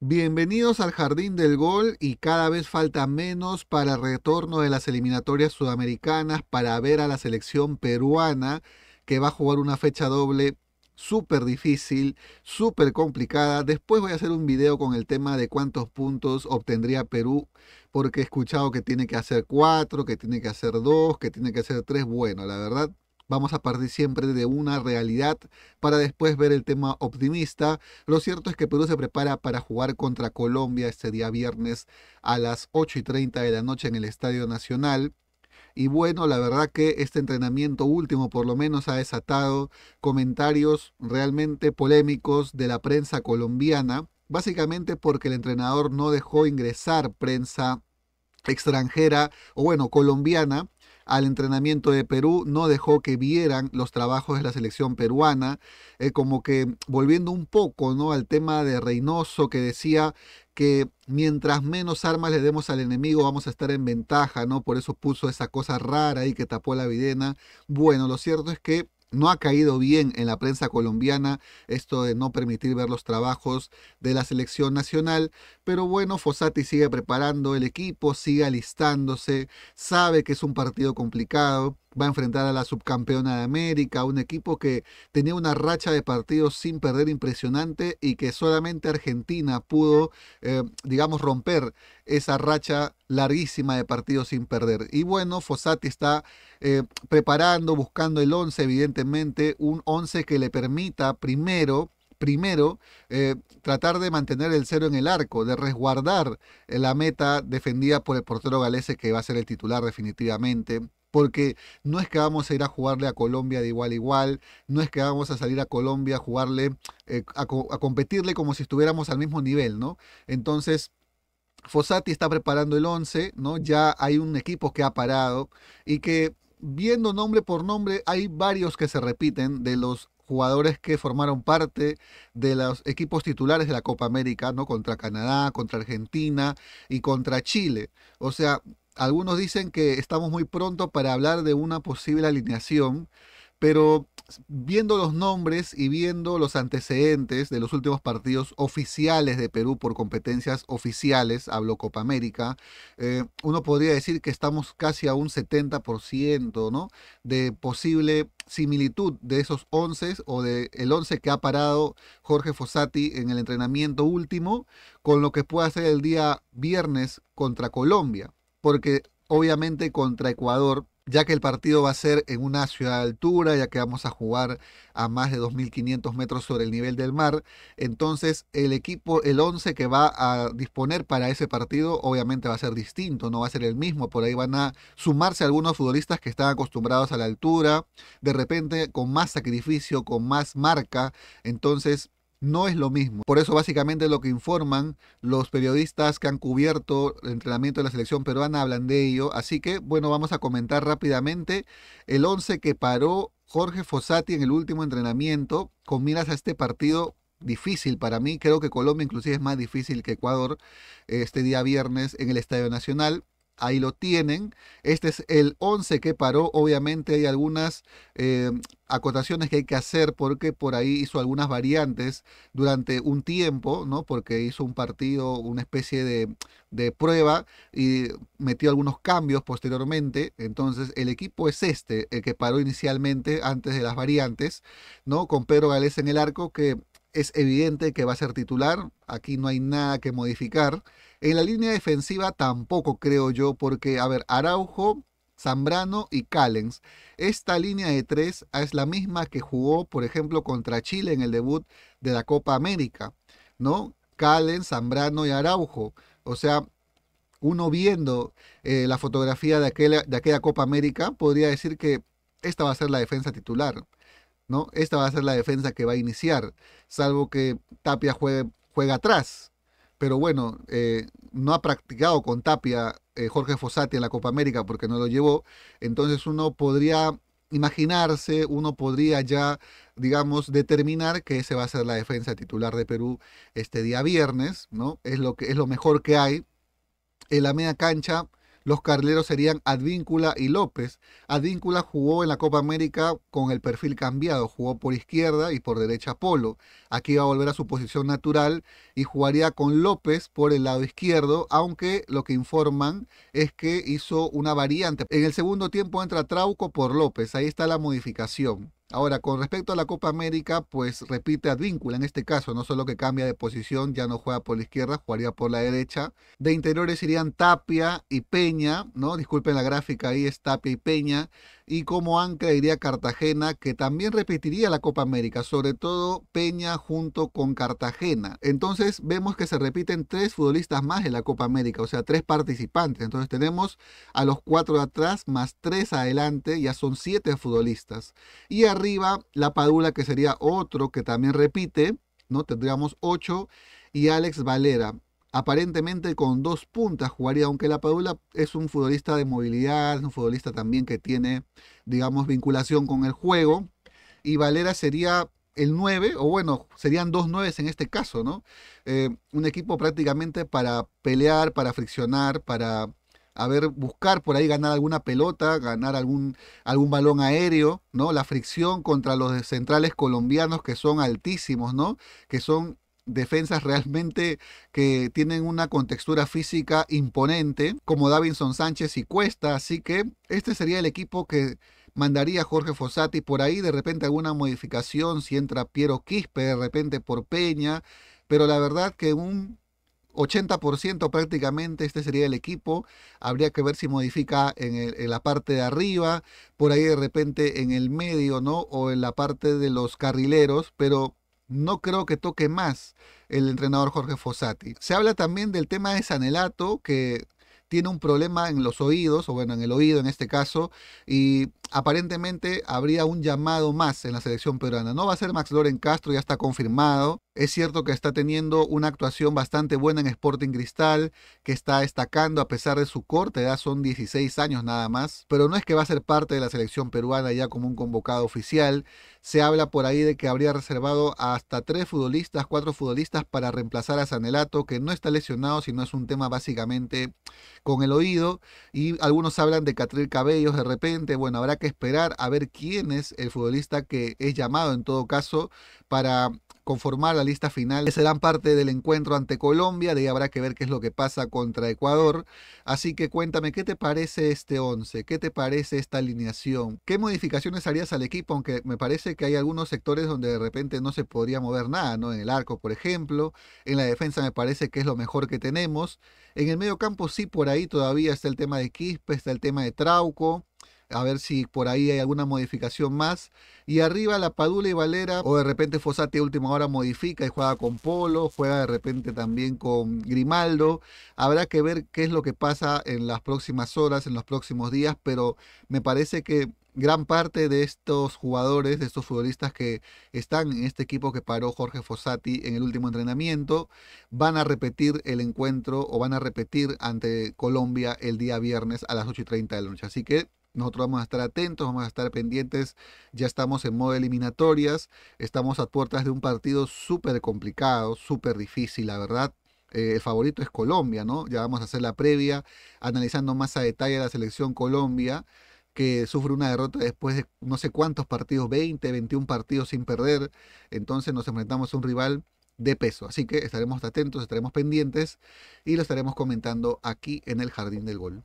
Bienvenidos al Jardín del Gol y cada vez falta menos para el retorno de las eliminatorias sudamericanas para ver a la selección peruana que va a jugar una fecha doble súper difícil, súper complicada. Después voy a hacer un video con el tema de cuántos puntos obtendría Perú porque he escuchado que tiene que hacer cuatro, que tiene que hacer dos, que tiene que hacer tres. Bueno, la verdad Vamos a partir siempre de una realidad para después ver el tema optimista. Lo cierto es que Perú se prepara para jugar contra Colombia este día viernes a las 8 y 30 de la noche en el Estadio Nacional. Y bueno, la verdad que este entrenamiento último por lo menos ha desatado comentarios realmente polémicos de la prensa colombiana, básicamente porque el entrenador no dejó ingresar prensa extranjera o bueno, colombiana al entrenamiento de Perú, no dejó que vieran los trabajos de la selección peruana, eh, como que volviendo un poco ¿no? al tema de Reynoso que decía que mientras menos armas le demos al enemigo vamos a estar en ventaja, ¿no? Por eso puso esa cosa rara y que tapó la videna. Bueno, lo cierto es que no ha caído bien en la prensa colombiana esto de no permitir ver los trabajos de la selección nacional, pero bueno, Fossati sigue preparando el equipo, sigue alistándose, sabe que es un partido complicado, va a enfrentar a la subcampeona de América, un equipo que tenía una racha de partidos sin perder impresionante y que solamente Argentina pudo, eh, digamos, romper esa racha larguísima de partidos sin perder. Y bueno, Fossati está eh, preparando, buscando el 11, evidentemente, un 11 que le permita primero primero eh, tratar de mantener el cero en el arco, de resguardar la meta defendida por el portero galese que va a ser el titular definitivamente porque no es que vamos a ir a jugarle a Colombia de igual a igual, no es que vamos a salir a Colombia a jugarle, eh, a, competirle como si estuviéramos al mismo nivel, ¿no? Entonces, Fossati está preparando el 11, ¿no? Ya hay un equipo que ha parado y que viendo nombre por nombre hay varios que se repiten de los jugadores que formaron parte de los equipos titulares de la Copa América, ¿no? Contra Canadá, contra Argentina y contra Chile. O sea, algunos dicen que estamos muy pronto para hablar de una posible alineación, pero viendo los nombres y viendo los antecedentes de los últimos partidos oficiales de Perú por competencias oficiales, hablo Copa América, eh, uno podría decir que estamos casi a un 70% ¿no? de posible similitud de esos 11 o del el 11 que ha parado Jorge Fossati en el entrenamiento último con lo que puede hacer el día viernes contra Colombia porque obviamente contra Ecuador, ya que el partido va a ser en una ciudad de altura, ya que vamos a jugar a más de 2.500 metros sobre el nivel del mar, entonces el equipo, el 11 que va a disponer para ese partido obviamente va a ser distinto, no va a ser el mismo, por ahí van a sumarse algunos futbolistas que están acostumbrados a la altura, de repente con más sacrificio, con más marca, entonces no es lo mismo. Por eso básicamente lo que informan los periodistas que han cubierto el entrenamiento de la selección peruana hablan de ello. Así que bueno, vamos a comentar rápidamente el 11 que paró Jorge Fossati en el último entrenamiento con miras a este partido difícil para mí. Creo que Colombia inclusive es más difícil que Ecuador este día viernes en el Estadio Nacional. Ahí lo tienen. Este es el 11 que paró. Obviamente hay algunas eh, acotaciones que hay que hacer porque por ahí hizo algunas variantes durante un tiempo, ¿no? Porque hizo un partido, una especie de, de prueba y metió algunos cambios posteriormente. Entonces el equipo es este, el que paró inicialmente antes de las variantes, ¿no? Con Pedro Gales en el arco que es evidente que va a ser titular. Aquí no hay nada que modificar. En la línea defensiva tampoco creo yo, porque, a ver, Araujo, Zambrano y Callens. Esta línea de tres es la misma que jugó, por ejemplo, contra Chile en el debut de la Copa América, ¿no? Callens, Zambrano y Araujo. O sea, uno viendo eh, la fotografía de aquella, de aquella Copa América, podría decir que esta va a ser la defensa titular, ¿no? Esta va a ser la defensa que va a iniciar, salvo que Tapia juegue, juega atrás, pero bueno, eh, no ha practicado con Tapia eh, Jorge Fossati en la Copa América porque no lo llevó, entonces uno podría imaginarse, uno podría ya, digamos, determinar que esa va a ser la defensa titular de Perú este día viernes, ¿no? Es lo, que, es lo mejor que hay. En la media cancha, los carleros serían Advíncula y López. Advíncula jugó en la Copa América con el perfil cambiado, jugó por izquierda y por derecha Polo. Aquí iba a volver a su posición natural y jugaría con López por el lado izquierdo, aunque lo que informan es que hizo una variante. En el segundo tiempo entra Trauco por López, ahí está la modificación. Ahora, con respecto a la Copa América, pues repite Advíncula en este caso, no solo que cambia de posición, ya no juega por la izquierda, jugaría por la derecha. De interiores irían Tapia y Peña, ¿no? Disculpen la gráfica, ahí es Tapia y Peña. Y como ancla iría Cartagena, que también repetiría la Copa América, sobre todo Peña junto con Cartagena. Entonces vemos que se repiten tres futbolistas más en la Copa América, o sea, tres participantes. Entonces tenemos a los cuatro de atrás más tres adelante, ya son siete futbolistas. Y arriba la Padula, que sería otro que también repite, ¿no? Tendríamos 8 y Alex Valera. Aparentemente con dos puntas jugaría, aunque la Padula es un futbolista de movilidad, un futbolista también que tiene, digamos, vinculación con el juego. Y Valera sería el 9, o bueno, serían dos 9 en este caso, ¿no? Eh, un equipo prácticamente para pelear, para friccionar, para a ver, buscar por ahí ganar alguna pelota, ganar algún, algún balón aéreo, ¿no? La fricción contra los centrales colombianos que son altísimos, ¿no? Que son defensas realmente que tienen una contextura física imponente, como Davinson Sánchez y Cuesta, así que este sería el equipo que mandaría Jorge Fossati por ahí, de repente alguna modificación, si entra Piero Quispe, de repente por Peña, pero la verdad que un 80% prácticamente, este sería el equipo. Habría que ver si modifica en, la parte de arriba, por ahí de repente en el medio, ¿no? O en la parte de los carrileros, pero no creo que toque más el entrenador Jorge Fossati. Se habla también del tema de Sanelato, que tiene un problema en los oídos, o bueno, en el oído en este caso, y aparentemente habría un llamado más en la selección peruana. No va a ser Max Loren Castro, ya está confirmado. Es cierto que está teniendo una actuación bastante buena en Sporting Cristal, que está destacando a pesar de su corta edad, son 16 años nada más, pero no es que va a ser parte de la selección peruana ya como un convocado oficial. Se habla por ahí de que habría reservado hasta tres futbolistas, cuatro futbolistas para reemplazar a Sanelato, que no está lesionado, sino es un tema básicamente con el oído. Y algunos hablan de Catril Cabellos de repente. Bueno, habrá que esperar a ver quién es el futbolista que es llamado en todo caso para conformar la lista final serán parte del encuentro ante Colombia, de ahí habrá que ver qué es lo que pasa contra Ecuador. Así que cuéntame, ¿qué te parece este 11? ¿Qué te parece esta alineación? ¿Qué modificaciones harías al equipo? Aunque me parece que hay algunos sectores donde de repente no se podría mover nada, ¿no? En el arco, por ejemplo, en la defensa me parece que es lo mejor que tenemos. En el medio campo sí, por ahí todavía está el tema de Quispe, está el tema de Trauco a ver si por ahí hay alguna modificación más. Y arriba la Padula y Valera, o de repente Fossati a última hora modifica y juega con Polo, juega de repente también con Grimaldo. Habrá que ver qué es lo que pasa en las próximas horas, en los próximos días, pero me parece que gran parte de estos jugadores, de estos futbolistas que están en este equipo que paró Jorge Fossati en el último entrenamiento, van a repetir el encuentro o van a repetir ante Colombia el día viernes a las 8 de la noche. Así que nosotros vamos a estar atentos, vamos a estar pendientes. Ya estamos en modo eliminatorias, estamos a puertas de un partido súper complicado, súper difícil, la verdad. Eh, el favorito es Colombia, ¿no? Ya vamos a hacer la previa, analizando más a detalle la selección Colombia, que sufre una derrota después de no sé cuántos partidos, 20, 21 partidos sin perder. Entonces nos enfrentamos a un rival de peso. Así que estaremos atentos, estaremos pendientes y lo estaremos comentando aquí en el Jardín del Gol.